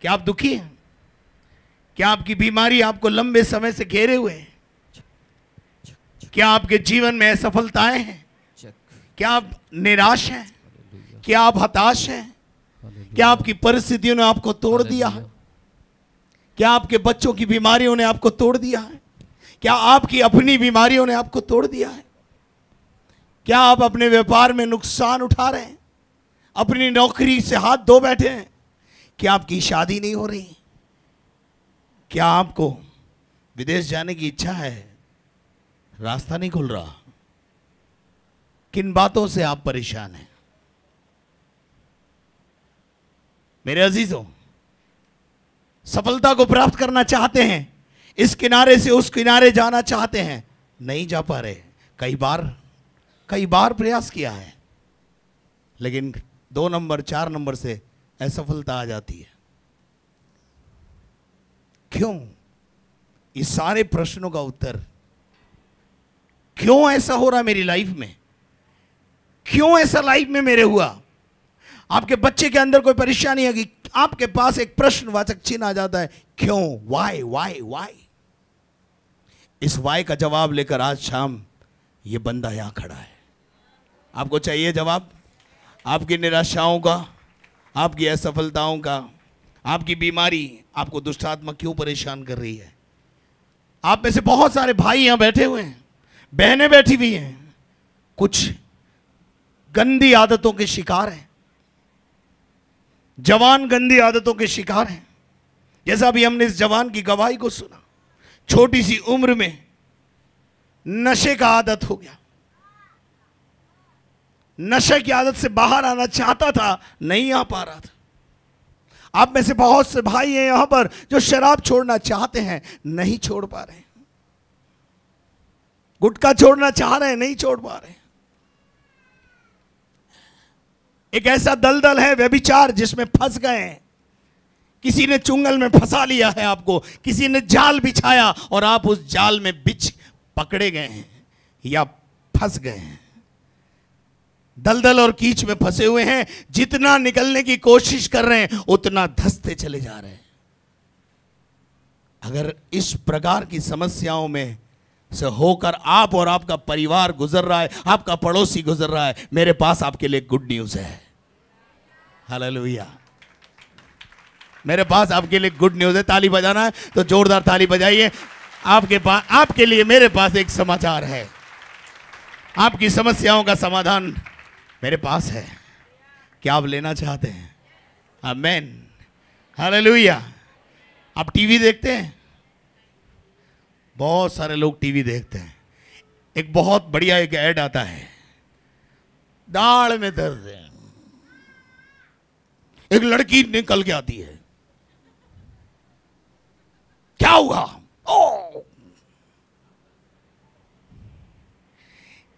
क्या आप दुखी हैं क्या आपकी बीमारी आपको लंबे समय से घेरे हुए हैं क्या आपके जीवन में असफलताएं हैं क्या आप निराश हैं क्या आप हताश हैं क्या आपकी परिस्थितियों ने आपको तोड़ दिया है क्या आपके बच्चों की बीमारियों ने आपको तोड़ दिया है क्या आपकी अपनी बीमारियों ने आपको तोड़ दिया है क्या आप अपने व्यापार में नुकसान उठा रहे हैं अपनी नौकरी से हाथ धो बैठे हैं क्या आपकी शादी नहीं हो रही क्या आपको विदेश जाने की इच्छा है रास्ता नहीं खुल रहा किन बातों से आप परेशान हैं मेरे अजीजों सफलता को प्राप्त करना चाहते हैं इस किनारे से उस किनारे जाना चाहते हैं नहीं जा पा रहे कई बार कई बार प्रयास किया है लेकिन दो नंबर चार नंबर से असफलता आ जाती है क्यों इस सारे प्रश्नों का उत्तर क्यों ऐसा हो रहा मेरी लाइफ में क्यों ऐसा लाइफ में मेरे हुआ आपके बच्चे के अंदर कोई परेशानी है कि आपके पास एक प्रश्नवाचक चिन्ह आ जाता है क्यों वाई वाई वाई इस वाई का जवाब लेकर आज शाम यह बंदा यहां खड़ा है आपको चाहिए जवाब आपकी निराशाओं का आपकी असफलताओं का आपकी बीमारी आपको दुष्टात्मा क्यों परेशान कर रही है आप में से बहुत सारे भाई यहाँ बैठे हुए हैं बहनें बैठी हुई हैं कुछ गंदी आदतों के शिकार हैं जवान गंदी आदतों के शिकार हैं जैसा अभी हमने इस जवान की गवाही को सुना छोटी सी उम्र में नशे का आदत हो गया नशे की आदत से बाहर आना चाहता था नहीं आ पा रहा था आप में से बहुत से भाई हैं यहां पर जो शराब छोड़ना चाहते हैं नहीं छोड़ पा रहे गुटखा छोड़ना चाह रहे हैं नहीं छोड़ पा रहे एक ऐसा दलदल है व्यभिचार जिसमें फंस गए हैं किसी ने चुंगल में फंसा लिया है आपको किसी ने जाल बिछाया और आप उस जाल में बिछ पकड़े गए हैं या फंस गए हैं दलदल और कीच में फंसे हुए हैं जितना निकलने की कोशिश कर रहे हैं उतना धसते चले जा रहे हैं अगर इस प्रकार की समस्याओं में से होकर आप और आपका परिवार गुजर रहा है आपका पड़ोसी गुजर रहा है मेरे पास आपके लिए गुड न्यूज़ है हालेलुया मेरे पास आपके लिए गुड न्यूज़ है ताली बजाना है तो जोरदार ताली बजाइए आपके पास आपके लिए मेरे पास एक समाचार है आपकी समस्याओं का समाधान मेरे पास है क्या आप लेना चाहते हैं अमेन हालेलुया आप टीवी देखते हैं बहुत सारे लोग टीवी देखते हैं एक बहुत बढ़िया एक ऐड आता है दाढ़ में दर्द है एक लड़की निकल के आती है क्या हुआ ओ oh.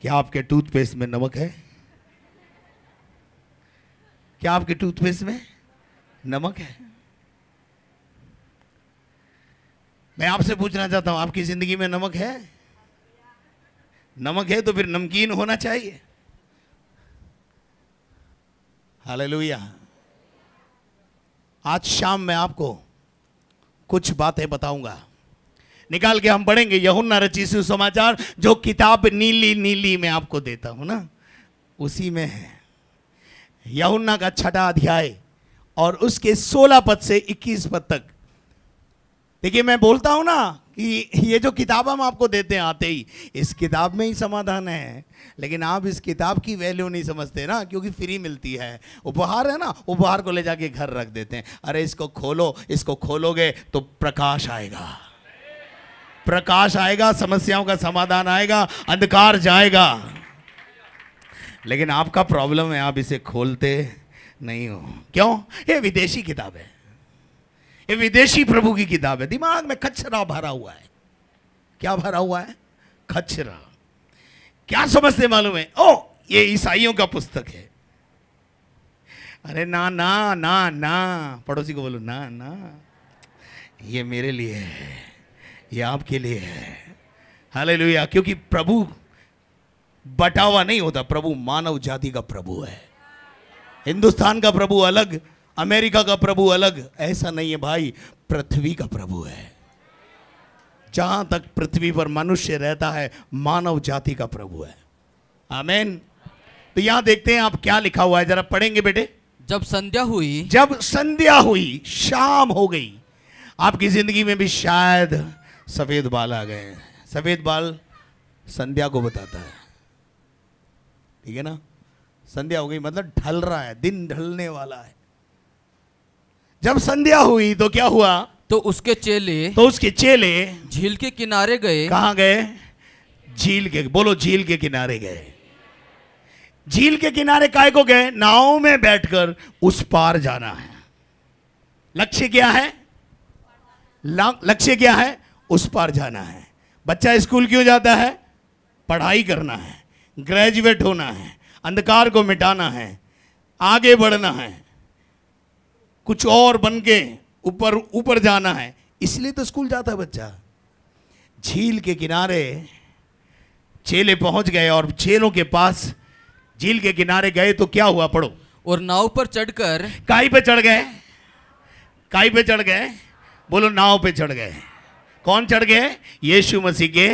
क्या आपके टूथपेस्ट में नमक है क्या आपके टूथपेस्ट में नमक है मैं आपसे पूछना चाहता हूं आपकी जिंदगी में नमक है नमक है तो फिर नमकीन होना चाहिए हालेलुया आज शाम मैं आपको कुछ बातें बताऊंगा निकाल के हम पढ़ेंगे यहुन्ना रची समाचार जो किताब नीली नीली में आपको देता हूं ना उसी में है यहुन्ना का छठा अध्याय और उसके सोलह पद से इक्कीस पद तक देखिए मैं बोलता हूं ना कि ये जो किताब हम आपको देते हैं आते ही इस किताब में ही समाधान है लेकिन आप इस किताब की वैल्यू नहीं समझते ना क्योंकि फ्री मिलती है उपहार है ना उपहार को ले जाके घर रख देते हैं अरे इसको खोलो इसको खोलोगे तो प्रकाश आएगा प्रकाश आएगा समस्याओं का समाधान आएगा अंधकार जाएगा लेकिन आपका प्रॉब्लम है आप इसे खोलते नहीं हो क्यों ये विदेशी किताब है ये विदेशी प्रभु की किताब है दिमाग में खचरा भरा हुआ है क्या भरा हुआ है खचरा क्या समझते मालूम है ओ ये ईसाइयों का पुस्तक है अरे ना ना ना ना पड़ोसी को बोलो ना ना ये मेरे लिए है ये आपके लिए है हालेलुया क्योंकि प्रभु बटावा नहीं होता प्रभु मानव जाति का प्रभु है हिंदुस्तान का प्रभु अलग अमेरिका का प्रभु अलग ऐसा नहीं है भाई पृथ्वी का प्रभु है जहां तक पृथ्वी पर मनुष्य रहता है मानव जाति का प्रभु है आमेन तो यहां देखते हैं आप क्या लिखा हुआ है जरा पढ़ेंगे बेटे जब संध्या हुई जब संध्या हुई शाम हो गई आपकी जिंदगी में भी शायद सफेद बाल आ गए सफेद बाल संध्या को बताता है ठीक है ना संध्या हो गई मतलब ढल रहा है दिन ढलने वाला है जब संध्या हुई तो क्या हुआ तो उसके चेले तो उसके चेले झील के किनारे गए कहा गए झील के बोलो झील के किनारे गए झील के किनारे काय को गए नाव में बैठकर उस पार जाना है लक्ष्य क्या है लक्ष्य क्या है उस पार जाना है बच्चा स्कूल क्यों जाता है पढ़ाई करना है ग्रेजुएट होना है अंधकार को मिटाना है आगे बढ़ना है कुछ और बन के ऊपर ऊपर जाना है इसलिए तो स्कूल जाता है बच्चा झील के किनारे चेले पहुंच गए और चेलों के पास झील के किनारे गए तो क्या हुआ पढ़ो और नाव पर चढ़कर काई पे चढ़ गए काई पे चढ़ गए बोलो नाव पे चढ़ गए कौन चढ़ गए यीशु मसीह के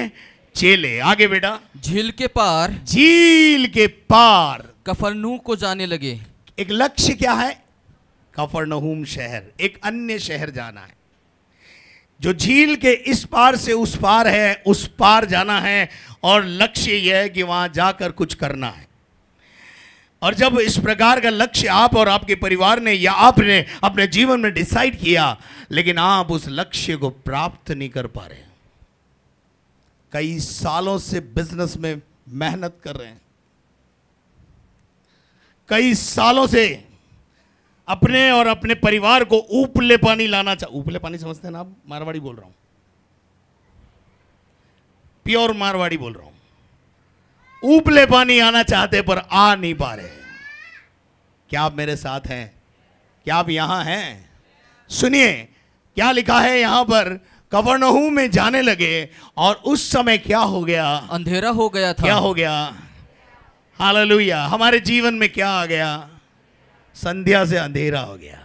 चेले आगे बेटा झील के पार झील के पार कफरनू को जाने लगे एक लक्ष्य क्या है कफरनहूम शहर एक अन्य शहर जाना है जो झील के इस पार से उस पार है उस पार जाना है और लक्ष्य यह है कि वहां जाकर कुछ करना है और जब इस प्रकार का लक्ष्य आप और आपके परिवार ने या आपने अपने जीवन में डिसाइड किया लेकिन आप उस लक्ष्य को प्राप्त नहीं कर पा रहे कई सालों से बिजनेस में मेहनत कर रहे हैं कई सालों से अपने और अपने परिवार को उपले पानी लाना चाह उपले पानी समझते हैं ना आप मारवाड़ी बोल रहा हूं प्योर मारवाड़ी बोल रहा हूं उपले पानी आना चाहते पर आ नहीं पा रहे क्या आप मेरे साथ हैं क्या आप यहां हैं सुनिए क्या लिखा है यहां पर कवर्णहू में जाने लगे और उस समय क्या हो गया अंधेरा हो गया था क्या हो गया हालेलुया हमारे जीवन में क्या आ गया संध्या से अंधेरा हो गया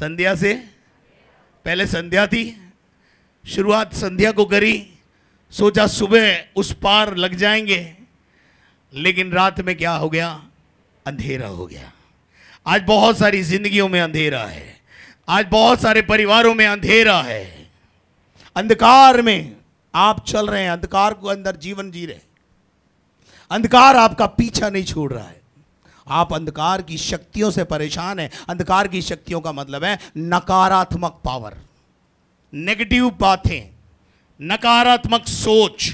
संध्या से पहले संध्या थी शुरुआत संध्या को करी सोचा सुबह उस पार लग जाएंगे लेकिन रात में क्या हो गया अंधेरा हो गया आज बहुत सारी जिंदगियों में अंधेरा है आज बहुत सारे परिवारों में अंधेरा है अंधकार में आप चल रहे हैं अंधकार को अंदर जीवन जी रहे अंधकार आपका पीछा नहीं छोड़ रहा है आप अंधकार की शक्तियों से परेशान हैं अंधकार की शक्तियों का मतलब है नकारात्मक पावर नेगेटिव बातें नकारात्मक सोच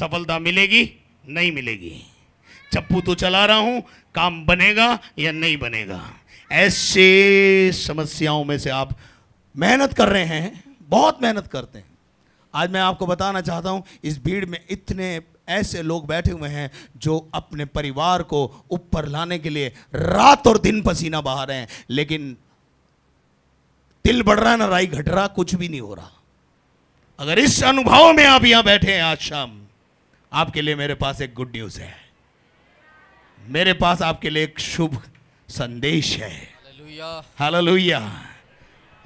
सफलता मिलेगी नहीं मिलेगी चप्पू तो चला रहा हूं काम बनेगा या नहीं बनेगा ऐसे समस्याओं में से आप मेहनत कर रहे हैं बहुत मेहनत करते हैं आज मैं आपको बताना चाहता हूं इस भीड़ में इतने ऐसे लोग बैठे हुए हैं जो अपने परिवार को ऊपर लाने के लिए रात और दिन पसीना बहा रहे हैं लेकिन तिल बढ़ रहा है ना राई घट रहा कुछ भी नहीं हो रहा अगर इस अनुभव में आप यहां बैठे हैं आज शाम आपके लिए मेरे पास एक गुड न्यूज है मेरे पास आपके लिए एक शुभ संदेश है हालेलुया हालेलुया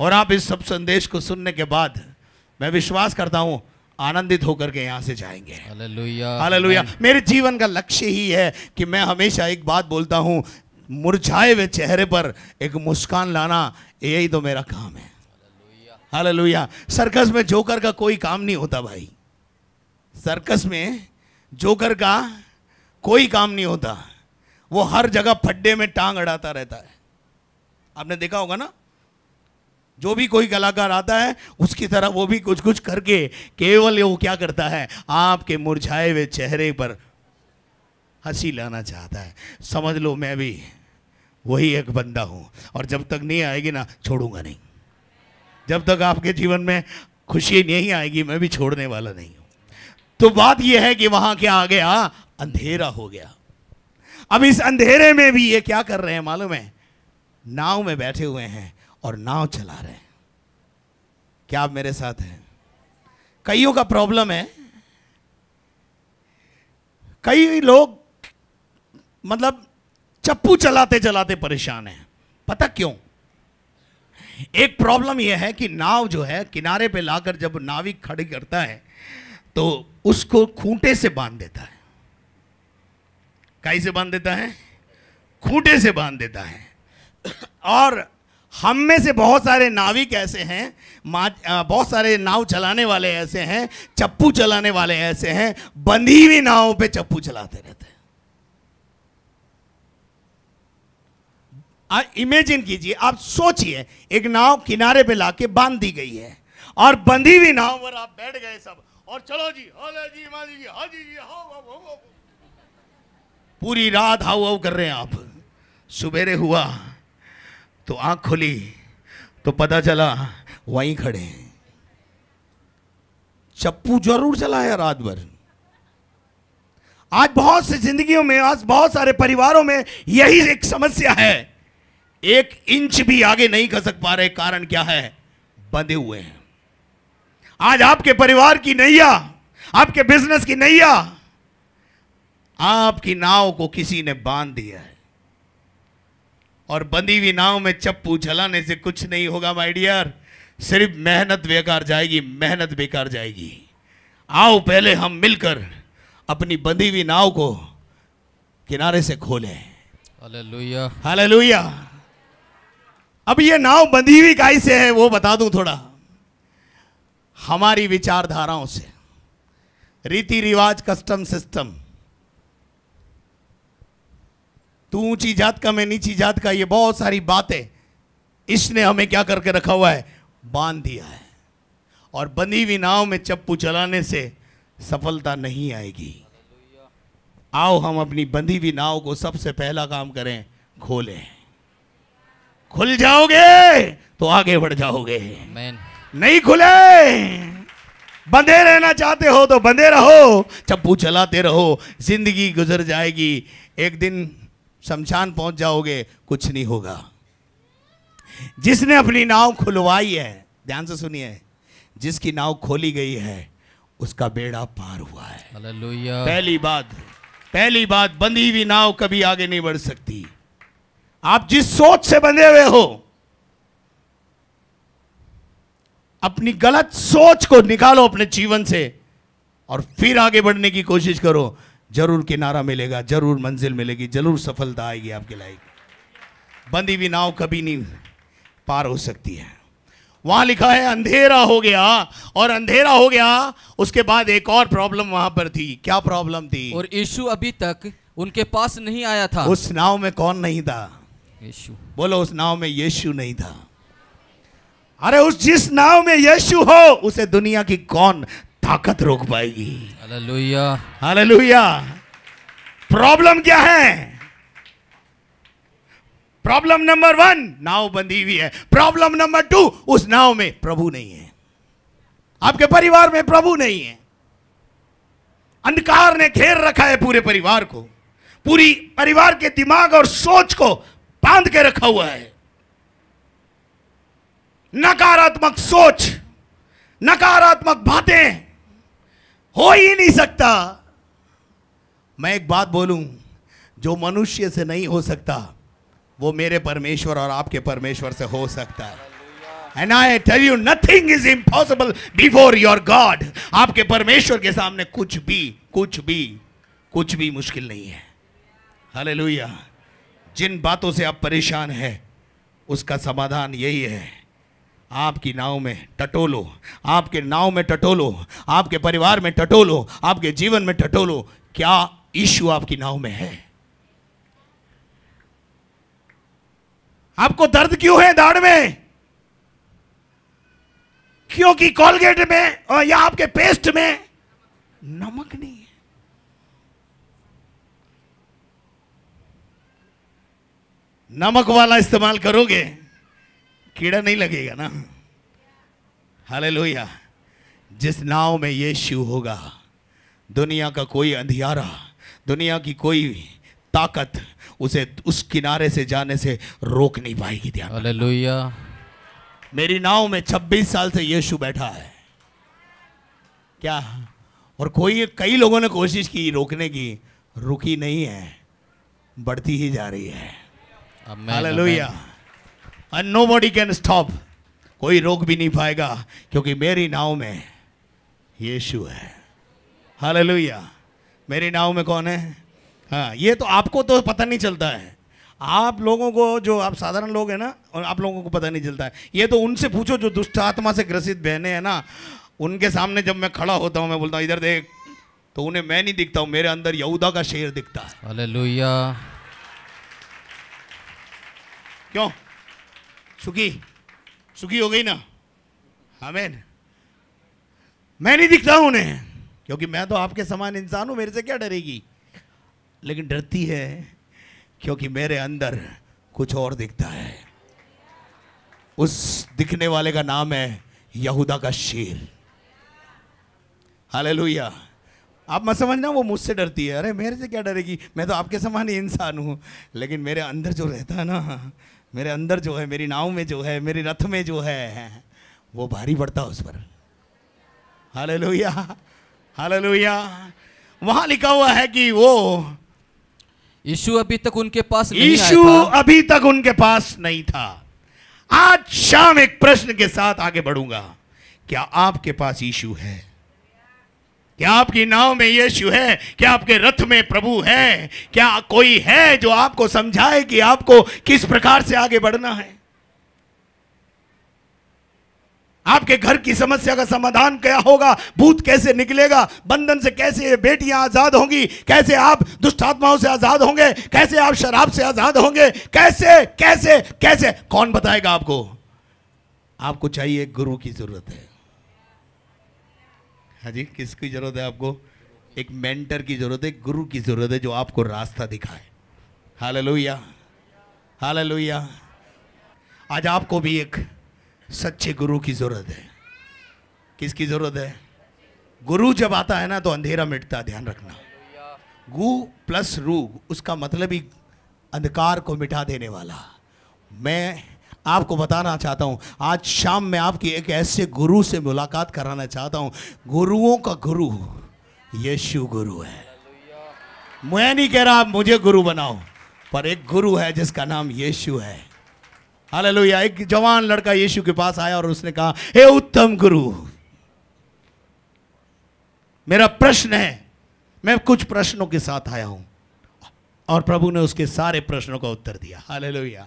और आप इस सब संदेश को सुनने के बाद मैं विश्वास करता हूँ आनंदित होकर के यहाँ से जाएंगे हालेलुया मेरे जीवन का लक्ष्य ही है कि मैं हमेशा एक बात बोलता हूँ मुरझाए हुए चेहरे पर एक मुस्कान लाना यही तो मेरा काम है हालेलुया सर्कस में जोकर का कोई काम नहीं होता भाई सर्कस में जोकर का कोई काम नहीं होता वो हर जगह फड्डे में टांग अड़ाता रहता है आपने देखा होगा ना जो भी कोई कलाकार आता है उसकी तरह वो भी कुछ कुछ करके केवल वो क्या करता है आपके मुरझाए हुए चेहरे पर हंसी लाना चाहता है समझ लो मैं भी वही एक बंदा हूँ और जब तक नहीं आएगी ना छोड़ूंगा नहीं जब तक आपके जीवन में खुशी नहीं आएगी मैं भी छोड़ने वाला नहीं हूँ तो बात यह है कि वहां क्या आ गया हाँ, अंधेरा हो गया अब इस अंधेरे में भी ये क्या कर रहे हैं मालूम है नाव में बैठे हुए हैं और नाव चला रहे हैं क्या आप मेरे साथ हैं कईयों का प्रॉब्लम है कई लोग मतलब चप्पू चलाते चलाते परेशान हैं पता क्यों एक प्रॉब्लम यह है कि नाव जो है किनारे पे लाकर जब नाविक खड़ी करता है तो उसको खूंटे से बांध देता है कई से बांध देता है खूंटे से बांध देता है और हम में से बहुत सारे नाविक ऐसे हैं बहुत सारे नाव चलाने वाले ऐसे हैं चप्पू चलाने वाले ऐसे हैं बंधी हुई नावों पे चप्पू चलाते रहते हैं इमेजिन कीजिए आप सोचिए एक नाव किनारे पे लाके बांध दी गई है और बंधी हुई नाव पर आप बैठ गए सब और चलो जी जी जी हाँ जी जी हाँ पूरी रात हाउ हाउ कर रहे हैं आप सुबेरे हुआ तो आंख खुली तो पता चला वहीं खड़े हैं चप्पू जरूर चलाया रात भर आज बहुत सी जिंदगियों में आज बहुत सारे परिवारों में यही एक समस्या है एक इंच भी आगे नहीं खसक पा रहे कारण क्या है बंधे हुए हैं आज आपके परिवार की नैया आपके बिजनेस की नैया आपकी नाव को किसी ने बांध दिया है और बंदी हुई नाव में चप्पू झलाने से कुछ नहीं होगा माय डियर सिर्फ मेहनत बेकार जाएगी मेहनत बेकार जाएगी आओ पहले हम मिलकर अपनी बंदी हुई नाव को किनारे से खोले हाल हालेलुया अब ये नाव बंधी हुई काई से है वो बता दूं थोड़ा हमारी विचारधाराओं से रीति रिवाज कस्टम सिस्टम तू ऊंची जात का मैं नीची जात का ये बहुत सारी बातें इसने हमें क्या करके रखा हुआ है बांध दिया है और बंधी हुई नाव में चप्पू चलाने से सफलता नहीं आएगी आओ हम अपनी बंधी हुई नाव को सबसे पहला काम करें खोलें खुल जाओगे तो आगे बढ़ जाओगे नहीं खुले बंधे रहना चाहते हो तो बंधे रहो चप्पू चलाते रहो जिंदगी गुजर जाएगी एक दिन शमशान पहुंच जाओगे कुछ नहीं होगा जिसने अपनी नाव खुलवाई है ध्यान से सुनिए जिसकी नाव खोली गई है उसका बेड़ा पार हुआ है पहली बात पहली बात बंधी हुई नाव कभी आगे नहीं बढ़ सकती आप जिस सोच से बंधे हुए हो अपनी गलत सोच को निकालो अपने जीवन से और फिर आगे बढ़ने की कोशिश करो जरूर किनारा मिलेगा जरूर मंजिल मिलेगी जरूर सफलता आएगी आपके लायक बंदी भी नाव कभी नहीं पार हो सकती है वहां लिखा है अंधेरा हो गया और अंधेरा हो गया उसके बाद एक और प्रॉब्लम वहां पर थी क्या प्रॉब्लम थी और यीशु अभी तक उनके पास नहीं आया था उस नाव में कौन नहीं था यीशु बोलो उस नाव में यीशु नहीं था अरे उस जिस नाव में यीशु हो उसे दुनिया की कौन ताकत रोक पाएगी हालेलुया प्रॉब्लम क्या है प्रॉब्लम नंबर वन नाव बंधी हुई है प्रॉब्लम नंबर टू उस नाव में प्रभु नहीं है आपके परिवार में प्रभु नहीं है अंधकार ने घेर रखा है पूरे परिवार को पूरी परिवार के दिमाग और सोच को बांध के रखा हुआ है नकारात्मक सोच नकारात्मक बातें हो ही नहीं सकता मैं एक बात बोलूं जो मनुष्य से नहीं हो सकता वो मेरे परमेश्वर और आपके परमेश्वर से हो सकता है and I tell you nothing is impossible before your god आपके परमेश्वर के सामने कुछ भी कुछ भी कुछ भी मुश्किल नहीं है हले जिन बातों से आप परेशान हैं उसका समाधान यही है आपकी नाव में टटोलो आपके नाव में टटोलो आपके परिवार में टटोलो आपके जीवन में टटोलो क्या इश्यू आपकी नाव में है आपको दर्द क्यों है दाढ़ में क्योंकि कॉलगेट में और या आपके पेस्ट में नमक नहीं है नमक वाला इस्तेमाल करोगे कीड़ा नहीं लगेगा ना हाले जिस नाव में ये शिव होगा दुनिया का कोई अंधियारा दुनिया की कोई ताकत उसे उस किनारे से जाने से रोक नहीं पाएगी ध्यान मेरी नाव में 26 साल से यीशु बैठा है क्या और कोई कई लोगों ने कोशिश की रोकने की रुकी नहीं है बढ़ती ही जा रही है hallelujah and nobody can stop कोई रोक भी नहीं पाएगा क्योंकि मेरी नाव में यीशु है हालेलुया मेरी नाव में कौन है हाँ ये तो आपको तो पता नहीं चलता है आप लोगों को जो आप साधारण लोग हैं ना और आप लोगों को पता नहीं चलता है ये तो उनसे पूछो जो दुष्ट आत्मा से ग्रसित बहने हैं ना उनके सामने जब मैं खड़ा होता हूँ मैं बोलता हूँ इधर देख तो उन्हें मैं नहीं दिखता हूँ मेरे अंदर यहूदा का शेर दिखता है क्यों सुखी सुखी हो गई ना हमेन मैं नहीं दिखता हूं उन्हें क्योंकि मैं तो आपके समान इंसान हूं मेरे से क्या डरेगी लेकिन डरती है क्योंकि मेरे अंदर कुछ और दिखता है उस दिखने वाले का नाम है यहूदा का शेर हाल आप मत समझना वो मुझसे डरती है अरे मेरे से क्या डरेगी मैं तो आपके समान ही इंसान हूँ लेकिन मेरे अंदर जो रहता है ना मेरे अंदर जो है मेरी नाव में जो है मेरे रथ में जो है वो भारी पड़ता उस पर हाल लोहिया हाल लोहिया वहां लिखा हुआ है कि वो यीशु अभी तक उनके पास यीशु अभी तक उनके पास नहीं था आज शाम एक प्रश्न के साथ आगे बढ़ूंगा क्या आपके पास यीशु है क्या आपकी नाव में यीशु है क्या आपके रथ में प्रभु है क्या कोई है जो आपको समझाए कि आपको किस प्रकार से आगे बढ़ना है आपके घर की समस्या का समाधान क्या होगा भूत कैसे निकलेगा बंधन से कैसे बेटियां आजाद होंगी कैसे आप दुष्ट आत्माओं से आजाद होंगे कैसे आप शराब से आजाद होंगे कैसे कैसे कैसे कौन बताएगा आपको आपको चाहिए गुरु की जरूरत है हाँ जी किसकी ज़रूरत है आपको एक मेंटर की ज़रूरत है गुरु की ज़रूरत है जो आपको रास्ता दिखाए हाल लोहिया हाल लोहिया आज आपको भी एक सच्चे गुरु की ज़रूरत है किसकी ज़रूरत है गुरु जब आता है ना तो अंधेरा मिटता ध्यान रखना गु प्लस रू उसका मतलब ही अंधकार को मिटा देने वाला मैं आपको बताना चाहता हूँ आज शाम में आपकी एक ऐसे गुरु से मुलाकात कराना चाहता हूँ गुरुओं का गुरु यीशु गुरु है मैं नहीं कह रहा मुझे गुरु बनाओ पर एक गुरु है जिसका नाम यीशु है हालेलुया एक जवान लड़का यीशु के पास आया और उसने कहा हे उत्तम गुरु मेरा प्रश्न है मैं कुछ प्रश्नों के साथ आया हूं और प्रभु ने उसके सारे प्रश्नों का उत्तर दिया लोहिया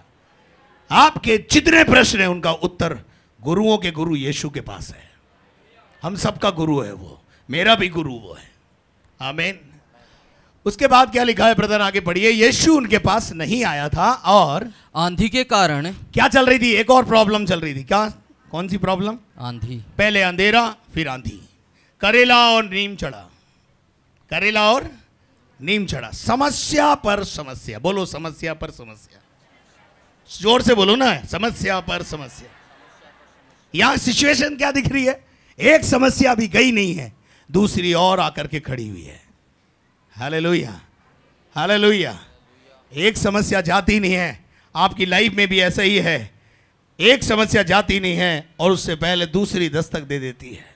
आपके जितने प्रश्न हैं उनका उत्तर गुरुओं के गुरु यीशु के पास है हम सबका गुरु है वो मेरा भी गुरु वो है आमेन उसके बाद क्या लिखा है ब्रदर आगे पढ़िए यीशु उनके पास नहीं आया था और आंधी के कारण क्या चल रही थी एक और प्रॉब्लम चल रही थी क्या कौन सी प्रॉब्लम आंधी पहले अंधेरा फिर आंधी करेला और नीम चढ़ा करेला और नीम चढ़ा समस्या पर समस्या बोलो समस्या पर समस्या जोर से बोलो ना समस्या पर समस्या यहां सिचुएशन क्या दिख रही है एक समस्या अभी गई नहीं है दूसरी और आकर के खड़ी हुई है हाले लोहिया हाले लोहिया एक समस्या जाती नहीं है आपकी लाइफ में भी ऐसा ही है एक समस्या जाती नहीं है और उससे पहले दूसरी दस्तक दे देती है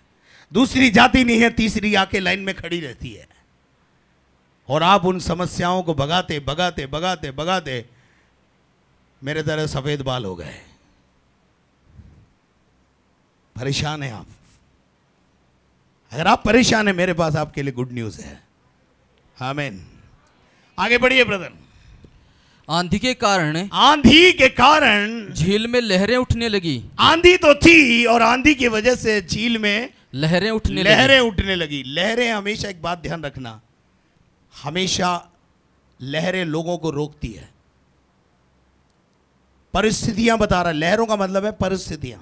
दूसरी जाती नहीं है तीसरी आके लाइन में खड़ी रहती है और आप उन समस्याओं को भगाते भगाते भगाते भगाते मेरे तरह सफ़ेद बाल हो गए परेशान है आप अगर आप परेशान है मेरे पास आपके लिए गुड न्यूज़ है हामेन आगे बढ़िए ब्रदर आंधी के कारण आंधी के कारण झील में लहरें उठने लगी आंधी तो थी और आंधी की वजह से झील में लहरें उठने लहरें उठने लगी लहरें हमेशा एक बात ध्यान रखना हमेशा लहरें लोगों को रोकती है परिस्थितियां बता रहा है लहरों का मतलब है परिस्थितियां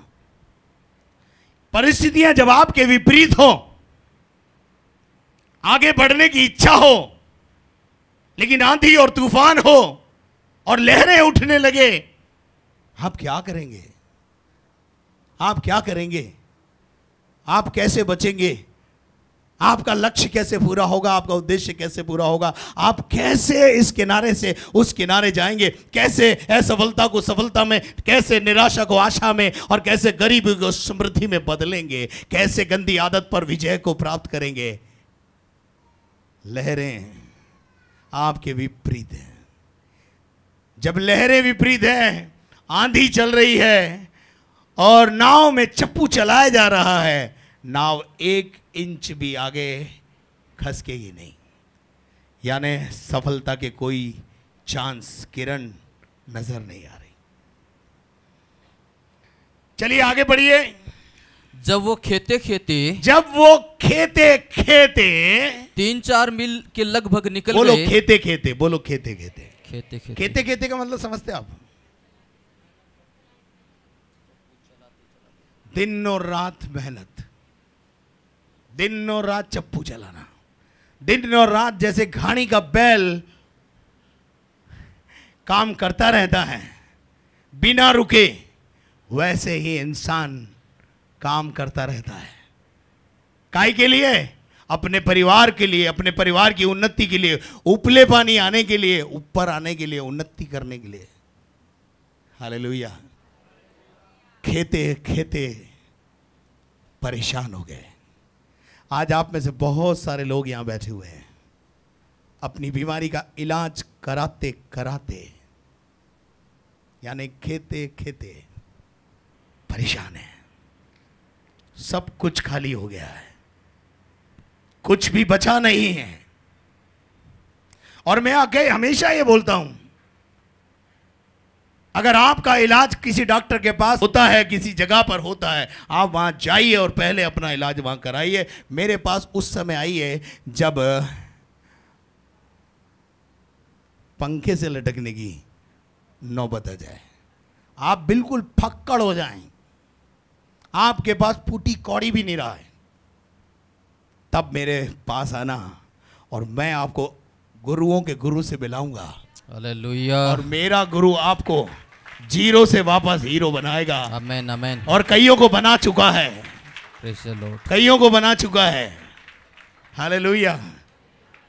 परिस्थितियां जब आपके विपरीत हो आगे बढ़ने की इच्छा हो लेकिन आंधी और तूफान हो और लहरें उठने लगे आप क्या करेंगे आप क्या करेंगे आप कैसे बचेंगे आपका लक्ष्य कैसे पूरा होगा आपका उद्देश्य कैसे पूरा होगा आप कैसे इस किनारे से उस किनारे जाएंगे कैसे असफलता को सफलता में कैसे निराशा को आशा में और कैसे गरीबी को समृद्धि में बदलेंगे कैसे गंदी आदत पर विजय को प्राप्त करेंगे लहरें आपके विपरीत हैं जब लहरें विपरीत हैं आंधी चल रही है और नाव में चप्पू चलाया जा रहा है नाव एक इंच भी आगे खसकेगी नहीं यानी सफलता के कोई चांस किरण नजर नहीं आ रही चलिए आगे बढ़िए जब वो खेते खेते जब वो खेते खेते तीन चार मील के लगभग निकल बोलो खेते खेते बोलो खेते खेते खेते खेते खेते खेते का मतलब समझते आप दिन और रात मेहनत दिन और रात चप्पू चलाना दिन और रात जैसे घाणी का बैल काम करता रहता है बिना रुके वैसे ही इंसान काम करता रहता है काय के लिए अपने परिवार के लिए अपने परिवार की उन्नति के लिए उपले पानी आने के लिए ऊपर आने के लिए उन्नति करने के लिए हाल लोहिया खेते खेते परेशान हो गए आज आप में से बहुत सारे लोग यहाँ बैठे हुए हैं अपनी बीमारी का इलाज कराते कराते यानी खेते खेते परेशान है सब कुछ खाली हो गया है कुछ भी बचा नहीं है और मैं आके हमेशा ये बोलता हूं अगर आपका इलाज किसी डॉक्टर के पास होता है किसी जगह पर होता है आप वहाँ जाइए और पहले अपना इलाज वहाँ कराइए मेरे पास उस समय आइए जब पंखे से लटकने की नौबत आ जाए आप बिल्कुल फक्कड़ हो जाएं आपके पास फूटी कौड़ी भी नहीं रहा है तब मेरे पास आना और मैं आपको गुरुओं के गुरु से मिलाऊंगा और मेरा गुरु आपको जीरो से वापस हीरो बनाएगा अमें, अमें। और कईयों को बना चुका है कईयों को बना चुका है हाले लोहिया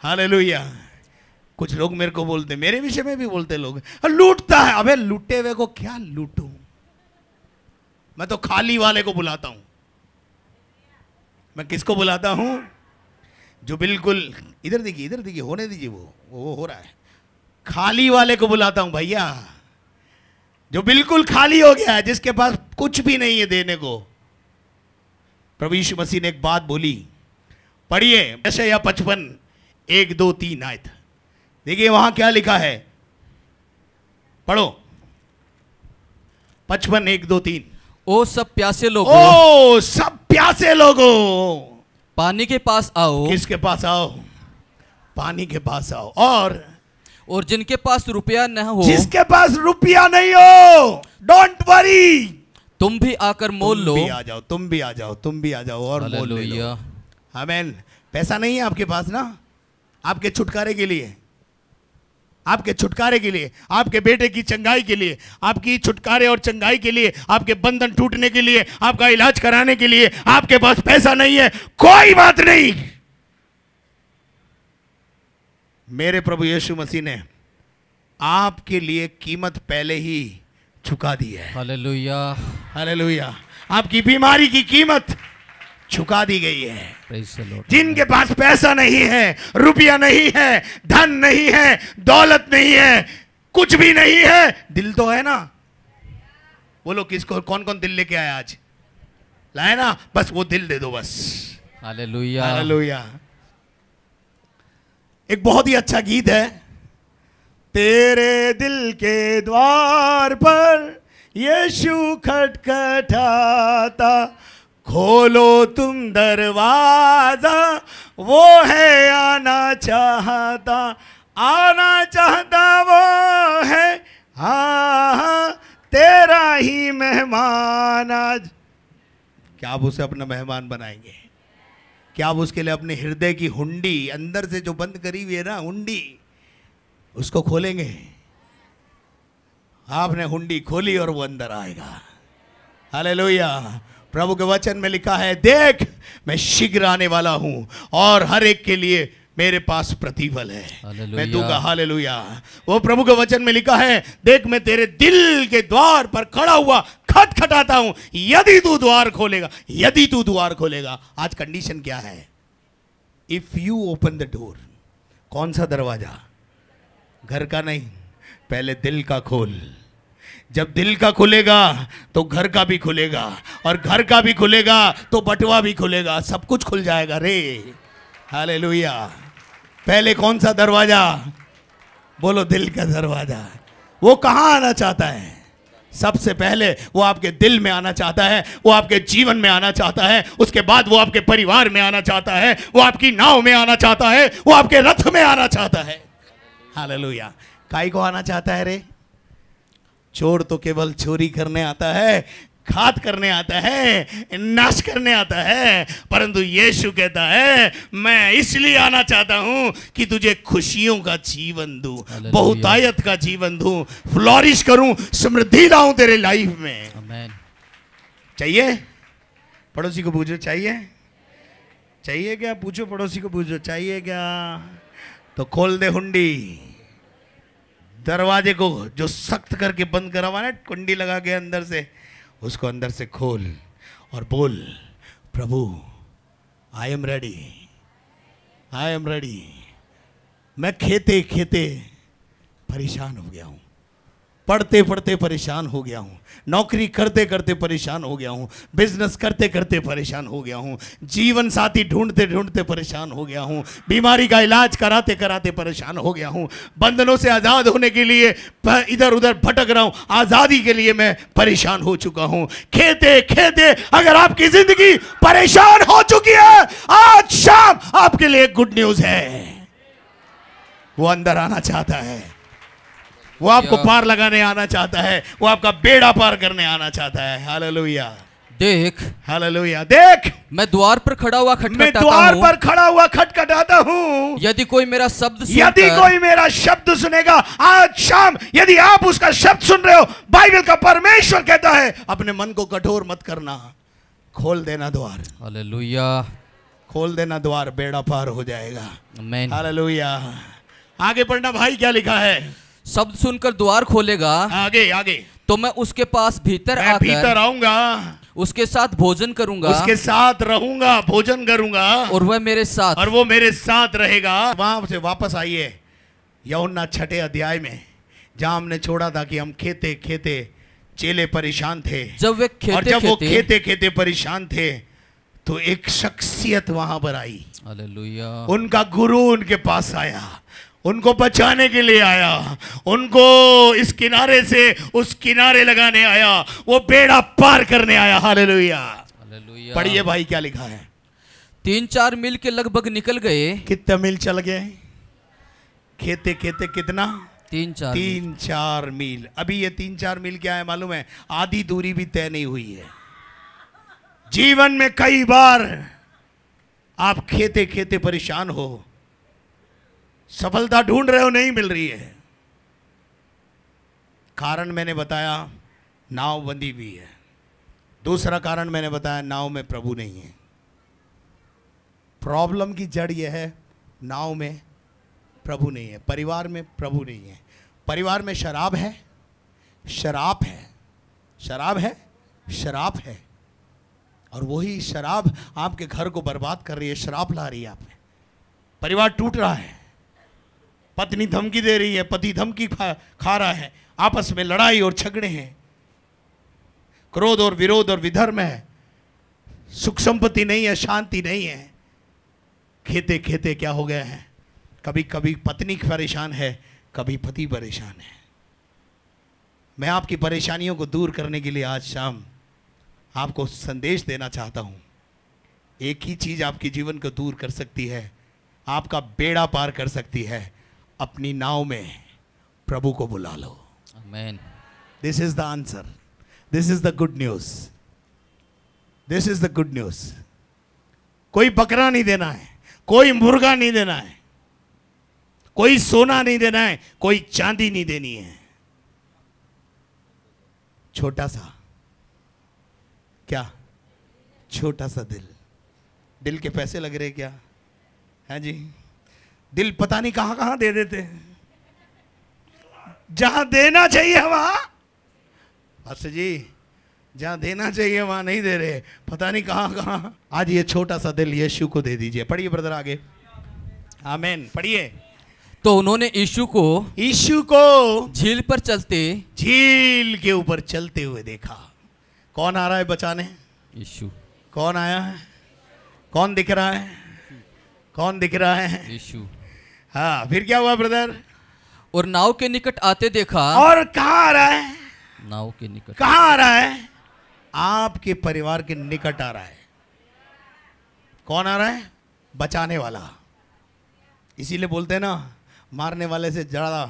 हाले लोहिया कुछ लोग मेरे को बोलते मेरे विषय में भी बोलते लोग लूटता है अबे लूटे हुए को क्या लूटू मैं तो खाली वाले को बुलाता हूं मैं किसको बुलाता हूं जो बिल्कुल इधर देखिए इधर देखिए होने दीजिए वो वो हो रहा है खाली वाले को बुलाता हूं भैया जो बिल्कुल खाली हो गया है जिसके पास कुछ भी नहीं है देने को प्रभु यीशु मसीह ने एक बात बोली पढ़िए ऐसे या पचपन एक दो तीन थे देखिए वहां क्या लिखा है पढ़ो पचपन एक दो तीन ओ सब प्यासे लोगों ओ सब प्यासे लोगों पानी के पास आओ किसके पास आओ पानी के पास आओ और और जिनके पास रुपया न हो जिसके पास रुपया नहीं हो डोंट वरी तुम भी आकर मोल लो आ जाओ तुम भी आ जाओ तुम भी आ जाओ और मोल लो हमें पैसा नहीं है आपके पास ना आपके छुटकारे के लिए आपके छुटकारे के लिए आपके बेटे की चंगाई के लिए आपकी छुटकारे और चंगाई के लिए आपके बंधन टूटने के लिए आपका इलाज कराने के लिए आपके पास पैसा नहीं है कोई बात नहीं मेरे प्रभु यीशु मसीह ने आपके लिए कीमत पहले ही चुका दी है हालेलुया हालेलुया आपकी बीमारी की कीमत चुका दी गई है जिनके पास पैसा नहीं है रुपया नहीं है धन नहीं है दौलत नहीं है कुछ भी नहीं है दिल तो है ना वो लोग किसको कौन कौन दिल लेके आया आज लाए ना बस वो दिल दे दो बस हालेलुया हालेलुया एक बहुत ही अच्छा गीत है तेरे दिल के द्वार पर यीशु खटखटाता खोलो तुम दरवाज़ा वो है आना चाहता आना चाहता वो है हा हाँ, तेरा ही मेहमान आज क्या आप उसे अपना मेहमान बनाएंगे कि आप उसके लिए अपने हृदय की हुंडी अंदर से जो बंद करी हुई है ना हुंडी उसको खोलेंगे आपने हुंडी खोली और वो अंदर आएगा हले प्रभु के वचन में लिखा है देख मैं शीघ्र आने वाला हूं और हर एक के लिए मेरे पास प्रतिफल है मैं दूंगा हाले वो प्रभु के वचन में लिखा है देख मैं तेरे दिल के द्वार पर खड़ा हुआ खटखटाता हूं यदि तू द्वार खोलेगा यदि तू द्वार खोलेगा आज कंडीशन क्या है if you open the door कौन सा दरवाजा घर का नहीं पहले दिल का खोल जब दिल का खुलेगा तो घर का भी खुलेगा और घर का भी खुलेगा तो बटवा भी खुलेगा सब कुछ खुल जाएगा रे हाले पहले कौन सा दरवाजा बोलो दिल का दरवाजा वो कहाँ आना चाहता है सबसे पहले वो आपके दिल में आना चाहता है वो आपके जीवन में आना चाहता है उसके बाद वो आपके परिवार में आना चाहता है वो आपकी नाव में आना चाहता है वो आपके रथ में आना चाहता है हालेलुया काई को आना चाहता है रे चोर तो केवल चोरी करने आता है खात करने आता है नाश करने आता है परंतु यीशु कहता है मैं इसलिए आना चाहता हूं कि तुझे खुशियों का जीवन दू बहुतायत का जीवन दू फ्लॉरिश करूं समृद्धि लाऊं तेरे लाइफ में चाहिए पड़ोसी को पूछो चाहिए चाहिए क्या पूछो पड़ोसी को पूछो चाहिए क्या तो खोल दे हुंडी दरवाजे को जो सख्त करके बंद ना कुंडी लगा के अंदर से उसको अंदर से खोल और बोल प्रभु I am ready I am ready मैं खेते खेते परेशान हो गया हूँ पढ़ते पढ़ते परेशान हो गया हूँ नौकरी करते करते परेशान हो गया हूँ बिजनेस करते करते परेशान हो गया हूँ जीवन साथी ढूंढते ढूंढते परेशान हो गया हूँ बीमारी का इलाज कराते कराते परेशान हो गया हूँ बंधनों से आज़ाद होने के लिए इधर उधर भटक रहा हूँ आज़ादी के लिए मैं परेशान हो चुका हूँ खेते खेते अगर आपकी ज़िंदगी परेशान हो चुकी है आज शाम आपके लिए गुड न्यूज़ है वो अंदर आना चाहता है वो आपको पार लगाने आना चाहता है वो आपका बेड़ा पार करने आना चाहता है हालेलुया देख हालेलुया देख मैं द्वार पर खड़ा हुआ मैं द्वार पर खड़ा हुआ खटखटाता हूँ यदि कोई मेरा शब्द यदि कोई मेरा शब्द सुनेगा आज शाम यदि आप उसका शब्द सुन रहे हो बाइबल का परमेश्वर कहता है अपने मन को कठोर मत करना खोल देना द्वार हालेलुया खोल देना द्वार बेड़ा पार हो जाएगा हालेलुया आगे पढ़ना भाई क्या लिखा है शब्द सुनकर द्वार खोलेगा आगे आगे तो मैं उसके पास भीतर मैं भीतर आऊंगा उसके साथ भोजन करूंगा उसके साथ रहूंगा भोजन करूंगा और वह मेरे साथ और वो मेरे साथ रहेगा वहां से वापस आइए यमुना छठे अध्याय में जहां हमने छोड़ा था कि हम खेते खेते चेले परेशान थे जब वे खेते और जब खेते, वो खेते खेते परेशान थे तो एक शख्सियत वहां पर आई उनका गुरु उनके पास आया उनको बचाने के लिए आया उनको इस किनारे से उस किनारे लगाने आया वो बेड़ा पार करने आया हाल पढ़िए भाई क्या लिखा है तीन चार मील के लगभग निकल गए कितने मील चल गए खेते खेते कितना तीन चार तीन मील। चार मील अभी ये तीन चार मील क्या है मालूम है आधी दूरी भी तय नहीं हुई है जीवन में कई बार आप खेते खेते परेशान हो सफलता ढूंढ रहे हो नहीं मिल रही है कारण मैंने बताया नावबंदी भी है दूसरा कारण मैंने बताया नाव में प्रभु नहीं है प्रॉब्लम की जड़ यह है नाव में प्रभु नहीं है परिवार में प्रभु नहीं है परिवार में शराब है शराब है शराब है शराब है और वही शराब आपके घर को बर्बाद कर रही है शराब ला रही है आप परिवार टूट रहा है पत्नी धमकी दे रही है पति धमकी खा खा रहा है आपस में लड़ाई और झगड़े हैं क्रोध और विरोध और विधर्म है सुख संपत्ति नहीं है शांति नहीं है खेते खेते क्या हो गए हैं कभी कभी पत्नी परेशान है कभी पति परेशान है मैं आपकी परेशानियों को दूर करने के लिए आज शाम आपको संदेश देना चाहता हूँ एक ही चीज़ आपके जीवन को दूर कर सकती है आपका बेड़ा पार कर सकती है अपनी नाव में प्रभु को बुला लो man this is the answer this is the good news this is the good news कोई बकरा नहीं देना है कोई मुर्गा नहीं देना है कोई सोना नहीं देना है कोई चांदी नहीं देनी है छोटा सा क्या छोटा सा दिल दिल के पैसे लग रहे क्या है हाँ जी दिल पता नहीं कहां कहां दे देते हैं जहां देना चाहिए वहां पास्टर जी जहां देना चाहिए वहां नहीं दे रहे पता नहीं कहां कहां आज ये छोटा सा दिल यीशु को दे दीजिए पढ़िए ब्रदर आगे आमेन पढ़िए तो उन्होंने यीशु को यीशु को झील पर चलते झील के ऊपर चलते हुए देखा कौन आ रहा है बचाने यीशु कौन आया है कौन दिख रहा है कौन दिख रहा है यीशु हाँ फिर क्या हुआ ब्रदर और नाव के निकट आते देखा और कहा आ रहा है नाव के निकट कहा आ रहा है आपके परिवार के निकट आ रहा है कौन आ रहा है बचाने वाला इसीलिए बोलते हैं ना मारने वाले से ज्यादा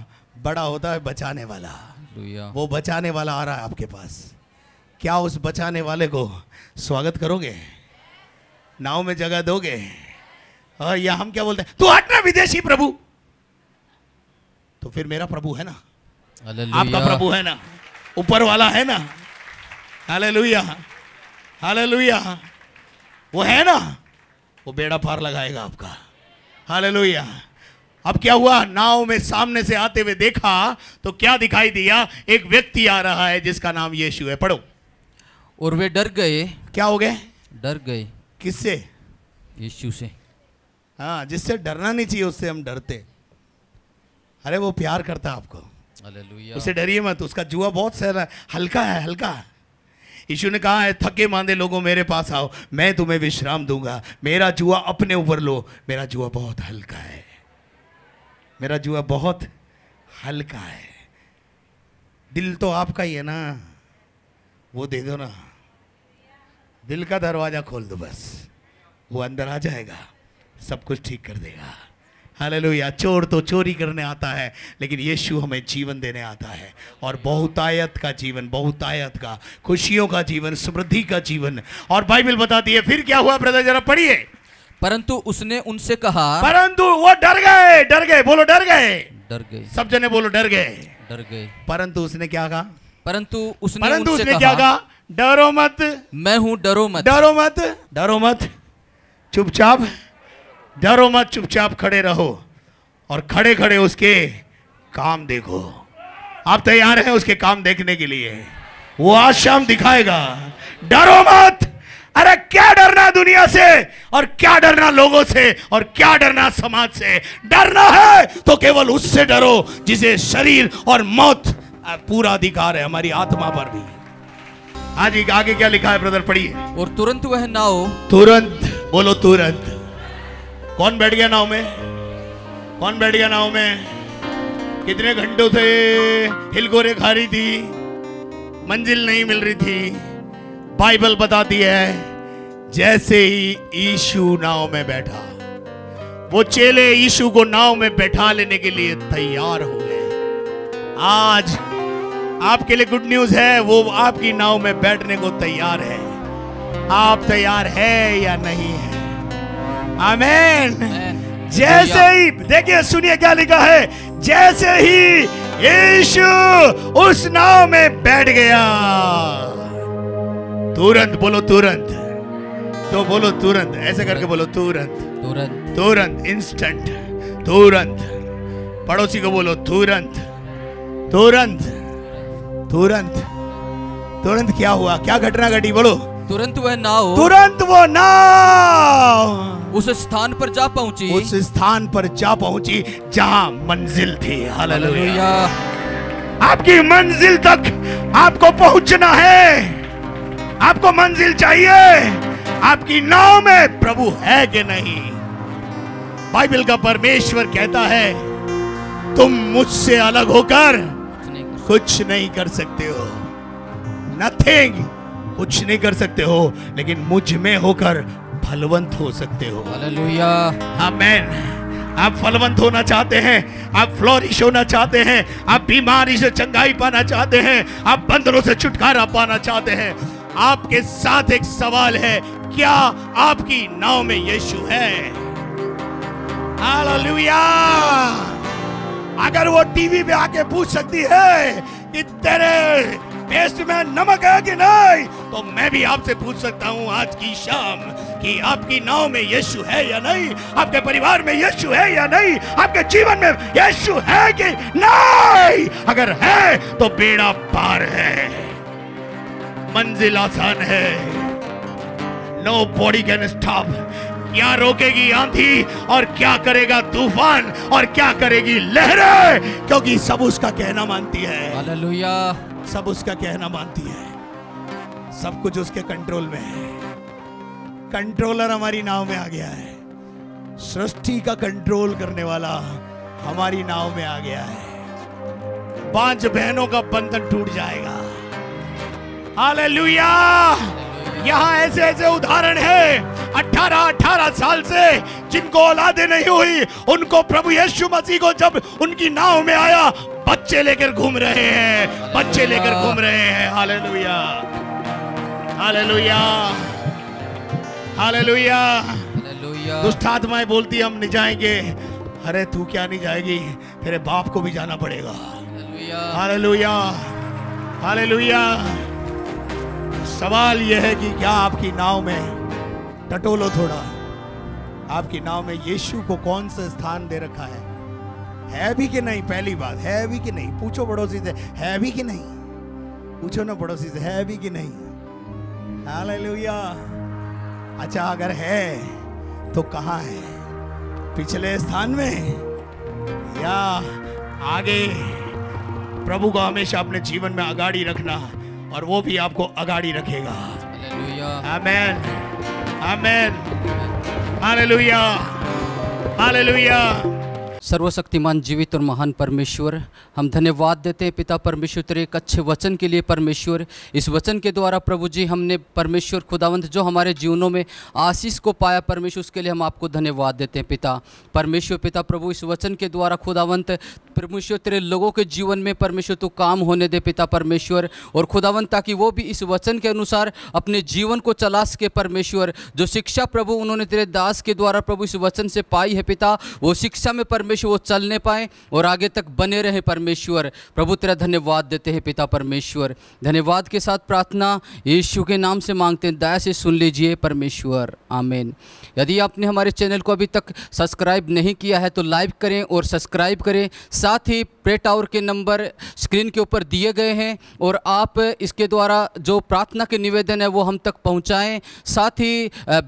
बड़ा होता है बचाने वाला वो बचाने वाला आ रहा है आपके पास क्या उस बचाने वाले को स्वागत करोगे नाव में जगह दोगे और हाँ, या हम क्या बोलते हैं तू हटना विदेशी प्रभु तो फिर मेरा प्रभु है ना आपका प्रभु है ना ऊपर वाला है ना हाले लुया हाले वो है ना वो बेड़ा पार लगाएगा आपका हाले लुया अब क्या हुआ नाव में सामने से आते हुए देखा तो क्या दिखाई दिया एक व्यक्ति आ रहा है जिसका नाम यीशु है पढ़ो और वे डर गए क्या हो गए डर गए किससे यीशु से हाँ जिससे डरना नहीं चाहिए उससे हम डरते अरे वो प्यार करता है आपको उसे डरिए मत उसका जुआ बहुत सहरा हल्का है हल्का है यीशु ने कहा है थके मांदे लोगों मेरे पास आओ मैं तुम्हें विश्राम दूंगा मेरा जुआ अपने ऊपर लो मेरा जुआ बहुत हल्का है मेरा जुआ बहुत हल्का है दिल तो आपका ही है ना वो दे दो ना दिल का दरवाज़ा खोल दो बस वो अंदर आ जाएगा सब कुछ ठीक कर देगा हालेलुया चोर तो चोरी करने आता है लेकिन यीशु हमें जीवन देने आता है और बहुतायत का जीवन बहुतायत का खुशियों का जीवन समृद्धि का जीवन और बाइबल बताती है फिर क्या हुआ ब्रदर जरा पढ़िए परंतु उसने उनसे कहा परंतु वो डर गए डर गए बोलो डर गए डर गए सब जने बोलो डर गए डर गए परंतु उसने क्या कहा परंतु उसने परंतु उसने क्या कहा डरो मत मैं हूं डरो मत डरो मत डरो मत चुपचाप डरो मत चुपचाप खड़े रहो और खड़े खड़े उसके काम देखो आप तैयार हैं उसके काम देखने के लिए वो आज शाम दिखाएगा डरो मत अरे क्या डरना दुनिया से और क्या डरना लोगों से और क्या डरना समाज से डरना है तो केवल उससे डरो जिसे शरीर और मौत पूरा अधिकार है हमारी आत्मा पर भी आज आगे क्या लिखा है ब्रदर पढ़िए और तुरंत वह नाव तुरंत बोलो तुरंत कौन बैठ गया नाव में कौन बैठ गया नाव में कितने घंटों से हिलगोरे खा रही थी मंजिल नहीं मिल रही थी बाइबल बताती है जैसे ही ईशु नाव में बैठा वो चेले ईशु को नाव में बैठा लेने के लिए तैयार हो गए आज आपके लिए गुड न्यूज है वो आपकी नाव में बैठने को तैयार है आप तैयार है या नहीं है आमेन जैसे ही देखिए सुनिए क्या लिखा है जैसे ही यीशु उस नाव में बैठ गया तुरंत बोलो तुरंत तो बोलो तुरंत ऐसे करके बोलो तुरंत तुरंत तुरंत इंस्टेंट तुरंत पड़ोसी को बोलो तुरंत तुरंत तुरंत तुरंत क्या हुआ क्या घटना घटी बोलो तुरंत वह नाव तुरंत वो नाव उस स्थान पर जा पहुंची उस स्थान पर जा पहुंची जहां मंजिल थी हालेलुया आपकी मंजिल तक आपको पहुंचना है आपको मंजिल चाहिए आपकी नाव में प्रभु है कि नहीं बाइबल का परमेश्वर कहता है तुम मुझसे अलग होकर कुछ नहीं कर सकते हो नथिंग कुछ नहीं कर सकते हो लेकिन मुझ में होकर फलवंत हो सकते हो आमेन आप फलवंत होना चाहते हैं आप फ्लोरिश होना चाहते हैं आप बीमारी से चंगाई पाना चाहते हैं आप बंदरों से छुटकारा पाना चाहते हैं आपके साथ एक सवाल है क्या आपकी नाव में यीशु है हालेलुया अगर वो टीवी पे आके पूछ सकती है कि तेरे पेस्ट में नमक है कि नहीं तो मैं भी आपसे पूछ सकता हूँ आज की शाम कि आपकी नाव में यीशु है या नहीं आपके परिवार में यीशु है या नहीं आपके जीवन में यीशु है कि नहीं अगर है तो बेड़ा पार है मंजिल आसान है नो बॉडी कैन स्टॉप क्या रोकेगी आंधी और क्या करेगा तूफान और क्या करेगी लहरें क्योंकि सब उसका कहना मानती है सब उसका कहना मानती है सब कुछ उसके कंट्रोल में है कंट्रोलर हमारी नाव में आ गया है सृष्टि का कंट्रोल करने वाला हमारी नाव में आ गया है पांच बहनों का बंधन टूट जाएगा हालेलुया यहाँ ऐसे ऐसे उदाहरण है अठारह अठारह साल से जिनको औलादे नहीं हुई उनको प्रभु यीशु मसीह को जब उनकी नाव में आया बच्चे लेकर घूम रहे हैं बच्चे लेकर घूम रहे हैं हालेलुया हालेलुया हालेलुया दुष्ट आत्माएं बोलती हम नहीं जाएंगे अरे तू क्या नहीं जाएगी तेरे बाप को भी जाना पड़ेगा हालेलुया हालेलुया सवाल यह है कि क्या आपकी नाव में टटोलो थोड़ा आपकी नाव में यीशु को कौन सा स्थान दे रखा है है भी कि नहीं पहली बात है भी कि नहीं पूछो पड़ोसी से है भी कि नहीं पूछो ना पड़ोसी से है भी कि नहीं हालेलुया अच्छा अगर है तो कहाँ है पिछले स्थान में या आगे प्रभु को हमेशा अपने जीवन में अगाड़ी रखना और वो भी आपको अगाड़ी रखेगा आमेन आमेन हालेलुया हालेलुया सर्वशक्तिमान जीवित और महान परमेश्वर हम धन्यवाद देते हैं पिता परमेश्वर तेरे एक अच्छे वचन के लिए परमेश्वर इस वचन के द्वारा प्रभु जी हमने परमेश्वर खुदावंत जो हमारे जीवनों में आशीष को पाया परमेश्वर उसके लिए हम आपको धन्यवाद देते हैं पिता परमेश्वर पिता प्रभु इस वचन के द्वारा खुदावंत परमेश्वर तेरे लोगों के जीवन में परमेश्वर तो काम होने दे पिता परमेश्वर और खुदावंत ताकि वो भी इस वचन के अनुसार अपने जीवन को चला सके परमेश्वर जो शिक्षा प्रभु उन्होंने तेरे दास के द्वारा प्रभु इस वचन से पाई है पिता वो शिक्षा में परमेश्वर परमेश्वर वो चलने पाए और आगे तक बने रहे परमेश्वर प्रभु तेरा धन्यवाद देते हैं पिता परमेश्वर धन्यवाद के साथ प्रार्थना यीशु के नाम से मांगते हैं दया से सुन लीजिए परमेश्वर आमेन यदि आपने हमारे चैनल को अभी तक सब्सक्राइब नहीं किया है तो लाइक करें और सब्सक्राइब करें साथ ही प्रे टावर के नंबर स्क्रीन के ऊपर दिए गए हैं और आप इसके द्वारा जो प्रार्थना के निवेदन है वो हम तक पहुंचाएं साथ ही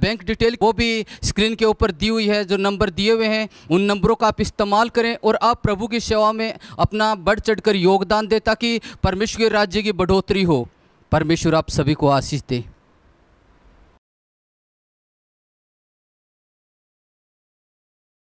बैंक डिटेल वो भी स्क्रीन के ऊपर दी हुई है जो नंबर दिए हुए हैं उन नंबरों का आप इस इस्तेमाल करें और आप प्रभु की सेवा में अपना बढ़ चढ़ कर योगदान दें ताकि परमेश्वर के राज्य की बढ़ोतरी हो परमेश्वर आप सभी को आशीष दें